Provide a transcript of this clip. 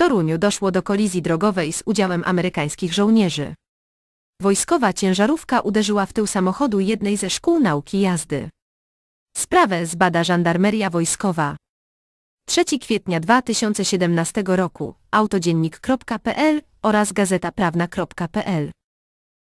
Toruniu doszło do kolizji drogowej z udziałem amerykańskich żołnierzy. Wojskowa ciężarówka uderzyła w tył samochodu jednej ze szkół nauki jazdy. Sprawę zbada żandarmeria wojskowa. 3 kwietnia 2017 roku, autodziennik.pl oraz gazeta prawna.pl